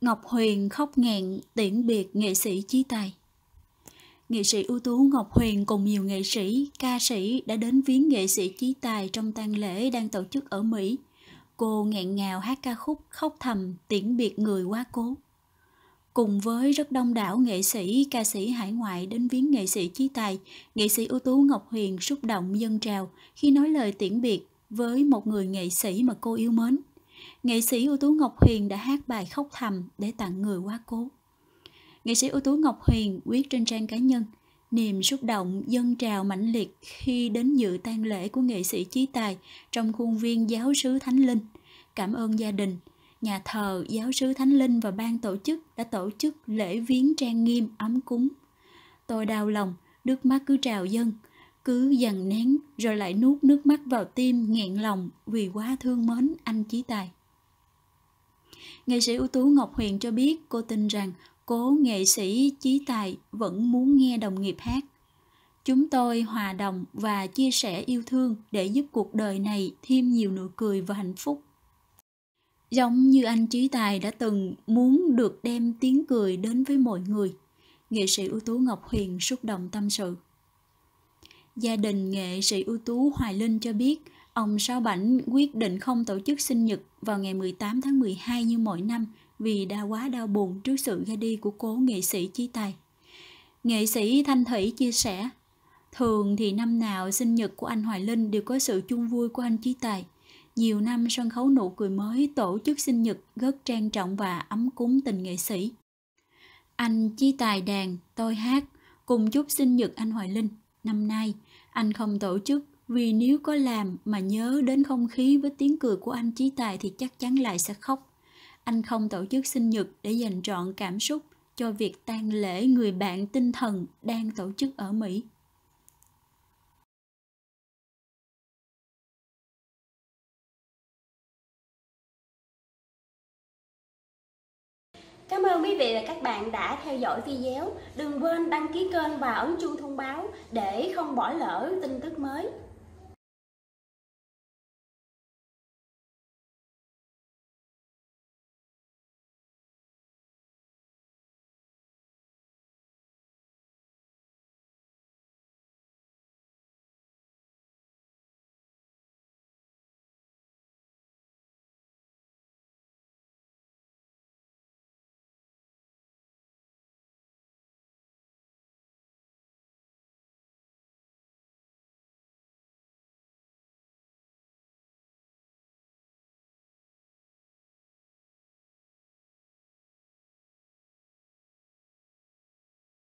Ngọc Huyền khóc nghẹn tiễn biệt nghệ sĩ chí tài. Nghệ sĩ ưu tú Ngọc Huyền cùng nhiều nghệ sĩ, ca sĩ đã đến viếng nghệ sĩ chí tài trong tang lễ đang tổ chức ở Mỹ. Cô nghẹn ngào hát ca khúc khóc thầm tiễn biệt người quá cố. Cùng với rất đông đảo nghệ sĩ, ca sĩ hải ngoại đến viếng nghệ sĩ chí tài, nghệ sĩ ưu tú Ngọc Huyền xúc động dân trào khi nói lời tiễn biệt với một người nghệ sĩ mà cô yêu mến. Nghệ sĩ ưu tú Ngọc Huyền đã hát bài khóc thầm để tặng người quá cố. Nghệ sĩ ưu tú Ngọc Huyền viết trên trang cá nhân, niềm xúc động dâng trào mãnh liệt khi đến dự tang lễ của nghệ sĩ Chí Tài trong khuôn viên giáo sứ Thánh Linh. Cảm ơn gia đình, nhà thờ, giáo sứ Thánh Linh và ban tổ chức đã tổ chức lễ viếng trang nghiêm ấm cúng. Tôi đau lòng, nước mắt cứ trào dâng, cứ dằn nén rồi lại nuốt nước mắt vào tim nghẹn lòng vì quá thương mến anh Chí Tài. Nghệ sĩ ưu tú Ngọc Huyền cho biết cô tin rằng cố nghệ sĩ Chí Tài vẫn muốn nghe đồng nghiệp hát. Chúng tôi hòa đồng và chia sẻ yêu thương để giúp cuộc đời này thêm nhiều nụ cười và hạnh phúc. Giống như anh Trí Tài đã từng muốn được đem tiếng cười đến với mọi người, nghệ sĩ ưu tú Ngọc Huyền xúc động tâm sự. Gia đình nghệ sĩ ưu tú Hoài Linh cho biết – Ông Sáu Bảnh quyết định không tổ chức sinh nhật vào ngày 18 tháng 12 như mọi năm vì đã quá đau buồn trước sự ra đi của cố nghệ sĩ Chi Tài. Nghệ sĩ Thanh Thủy chia sẻ, Thường thì năm nào sinh nhật của anh Hoài Linh đều có sự chung vui của anh Chi Tài. Nhiều năm sân khấu nụ cười mới tổ chức sinh nhật rất trang trọng và ấm cúng tình nghệ sĩ. Anh Chi Tài đàn, tôi hát, cùng chúc sinh nhật anh Hoài Linh. Năm nay, anh không tổ chức vì nếu có làm mà nhớ đến không khí với tiếng cười của anh Chí Tài thì chắc chắn lại sẽ khóc. Anh không tổ chức sinh nhật để dành trọn cảm xúc cho việc tang lễ người bạn tinh thần đang tổ chức ở Mỹ. Cảm ơn quý vị và các bạn đã theo dõi video. Đừng quên đăng ký kênh và ấn chuông thông báo để không bỏ lỡ tin tức mới.